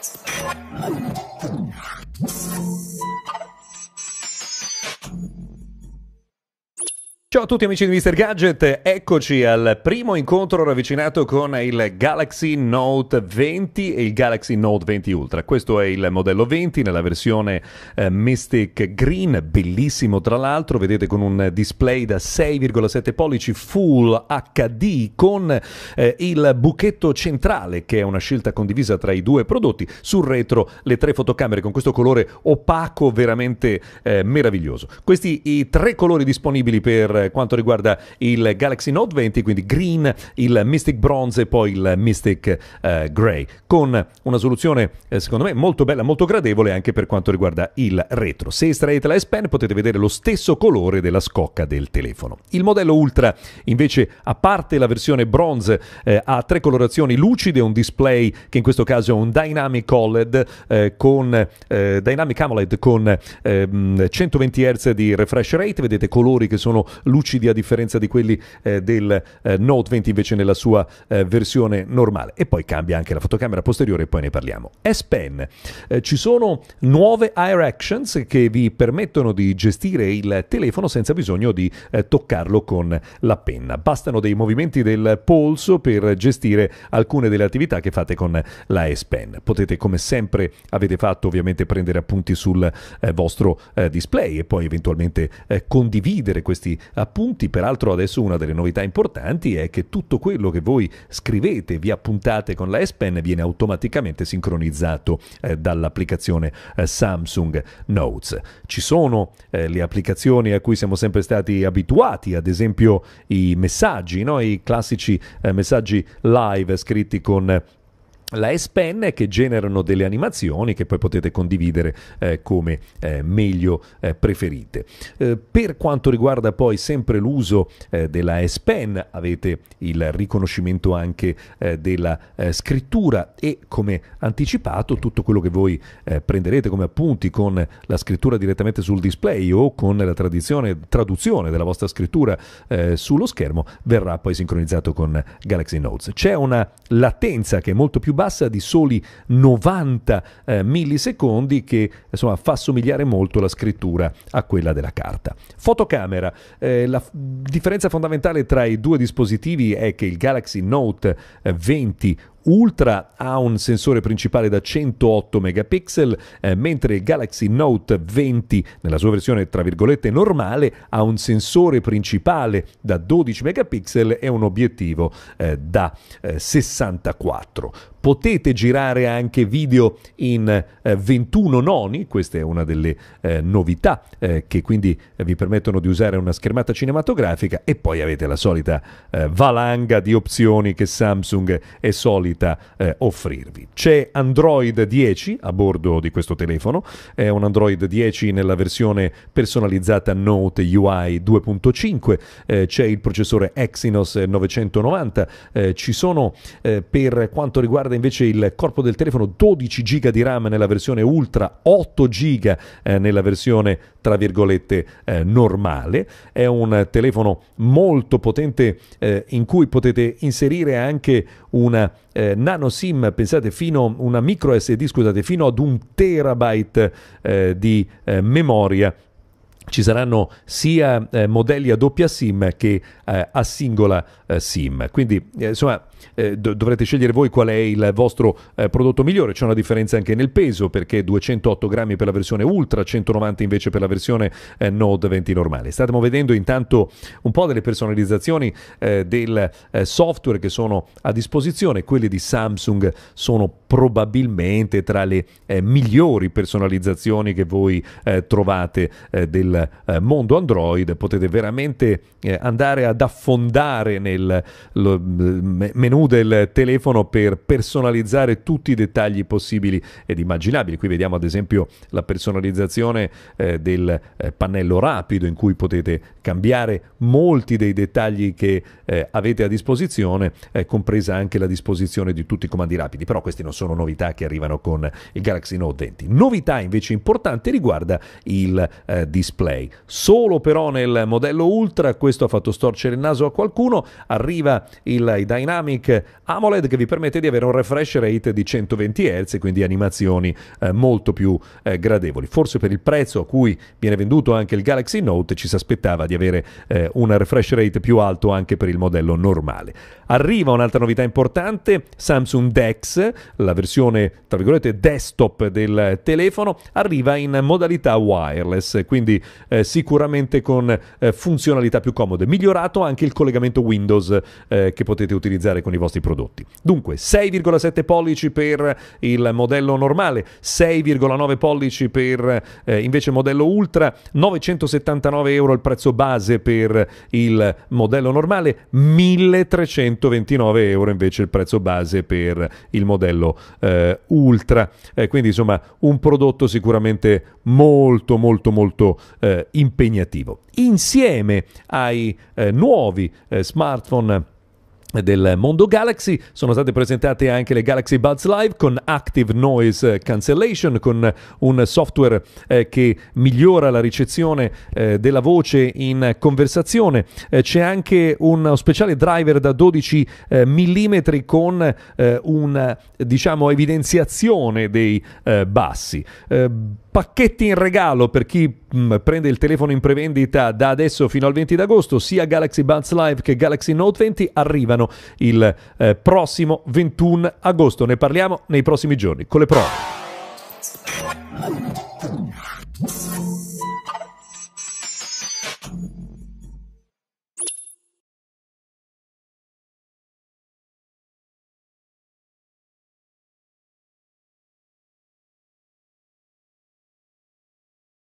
Thank you. Ciao a tutti amici di Mr. Gadget, eccoci al primo incontro ravvicinato con il Galaxy Note 20 e il Galaxy Note 20 Ultra. Questo è il modello 20 nella versione eh, Mystic Green, bellissimo tra l'altro, vedete con un display da 6,7 pollici Full HD con eh, il buchetto centrale che è una scelta condivisa tra i due prodotti, sul retro le tre fotocamere con questo colore opaco veramente eh, meraviglioso. Questi i tre colori disponibili per quanto riguarda il Galaxy Note 20, quindi green, il Mystic Bronze e poi il Mystic eh, Grey, con una soluzione eh, secondo me molto bella, molto gradevole anche per quanto riguarda il retro. Se estraete la S Pen potete vedere lo stesso colore della scocca del telefono. Il modello Ultra invece, a parte la versione bronze, eh, ha tre colorazioni lucide, un display che in questo caso è un Dynamic OLED eh, con eh, Dynamic AMOLED con 120 ehm, Hz di refresh rate, vedete colori che sono lucidi a differenza di quelli eh, del eh, Note 20 invece nella sua eh, versione normale. E poi cambia anche la fotocamera posteriore e poi ne parliamo. S Pen. Eh, ci sono nuove Air Actions che vi permettono di gestire il telefono senza bisogno di eh, toccarlo con la penna. Bastano dei movimenti del polso per gestire alcune delle attività che fate con la S Pen. Potete come sempre avete fatto ovviamente prendere appunti sul vostro display e poi eventualmente condividere questi appunti. Peraltro adesso una delle novità importanti è che tutto quello che voi scrivete, vi appuntate con la S Pen viene automaticamente sincronizzato eh, dall'applicazione eh, Samsung Notes. Ci sono eh, le applicazioni a cui siamo sempre stati abituati, ad esempio i messaggi, no? i classici eh, messaggi live scritti con la S Pen che generano delle animazioni che poi potete condividere eh, come eh, meglio eh, preferite. Eh, per quanto riguarda poi sempre l'uso eh, della S Pen avete il riconoscimento anche eh, della scrittura e come anticipato tutto quello che voi prenderete come appunti con la scrittura direttamente sul display o con la traduzione della vostra scrittura sullo schermo verrà poi sincronizzato con Galaxy Notes. C'è una latenza che è molto più bassa di soli 90 eh, millisecondi che insomma, fa somigliare molto la scrittura a quella della carta. Fotocamera. Eh, la f- differenza fondamentale tra i due dispositivi è che il Galaxy Note 20 eh, Ultra ha un sensore principale da 108 megapixel, eh, mentre il Galaxy Note 20 nella sua versione tra virgolette normale ha un sensore principale da 12 megapixel e un obiettivo eh, da eh, 64 potete girare anche video in eh, 21 noni, questa è una delle eh, novità eh, che quindi vi permettono di usare una schermata cinematografica e poi avete la solita eh, valanga di opzioni che Samsung è solita possibilità eh, offrirvi. C'è Android 10 a bordo di questo telefono, è un Android 10 nella versione personalizzata Note UI 2.5, eh, c'è il processore Exynos 990, eh, ci sono eh, per quanto riguarda invece il corpo del telefono 12 GB di RAM nella versione Ultra, 8 GB eh, nella versione tra virgolette eh, normale, è un telefono molto potente in cui potete inserire anche una eh, nano SIM, pensate, fino una micro SD, scusate, fino ad un terabyte eh, di eh, memoria ci saranno sia eh, modelli a doppia SIM che eh, a singola eh, SIM. Quindi, eh, insomma, eh, do- dovrete scegliere voi qual è il vostro eh, prodotto migliore. C'è una differenza anche nel peso perché 208 grammi per la versione Ultra, 190 invece per la versione eh, Node 20 normale. Stiamo vedendo intanto un po' delle personalizzazioni eh, del eh, software che sono a disposizione. Quelle di Samsung sono probabilmente tra le eh, migliori personalizzazioni che voi trovate del mondo Android. Potete veramente andare ad affondare nel... Lo, me, menu del telefono per personalizzare tutti i dettagli possibili ed immaginabili. Qui vediamo ad esempio la personalizzazione eh, del eh, pannello rapido in cui potete cambiare molti dei dettagli che eh, avete a disposizione, eh, compresa anche la disposizione di tutti i comandi rapidi, però queste non sono novità che arrivano con il Galaxy Note 20. Novità invece importante riguarda il eh, display. Solo però nel modello Ultra, questo ha fatto storcere il naso a qualcuno, arriva il Dynamic Dynamic AMOLED che vi permette di avere un refresh rate di 120 Hz, e quindi animazioni eh, molto più eh, gradevoli. Forse per il prezzo a cui viene venduto anche il Galaxy Note ci si aspettava di avere eh, un refresh rate più alto anche per il modello normale. Arriva un'altra novità importante, Samsung DeX, la versione tra virgolette desktop del telefono, arriva in modalità wireless, quindi eh, sicuramente con eh, funzionalità più comode. Migliorato anche il collegamento Windows eh, che potete utilizzare con con i vostri prodotti. Dunque 6,7 pollici per il modello normale, 6,9 pollici per eh, invece il modello ultra, 979 euro il prezzo base per il modello normale, 1329 euro invece il prezzo base per il modello eh, ultra. Eh, quindi insomma un prodotto sicuramente molto molto molto eh, impegnativo. Insieme ai eh, nuovi eh, smartphone del mondo Galaxy sono state presentate anche le Galaxy Buds Live con Active Noise eh, Cancellation, con un software eh, che migliora la ricezione eh, della voce in conversazione. Eh, c'è anche uno speciale driver da 12 eh, mm con eh, una diciamo, evidenziazione dei bassi Pacchetti in regalo per chi mh, mm, prende il telefono in prevendita da adesso fino al 20 d'agosto, sia Galaxy Buds Live che Galaxy Note 20 arrivano il eh, prossimo 21 agosto. Ne parliamo nei prossimi giorni con le prove.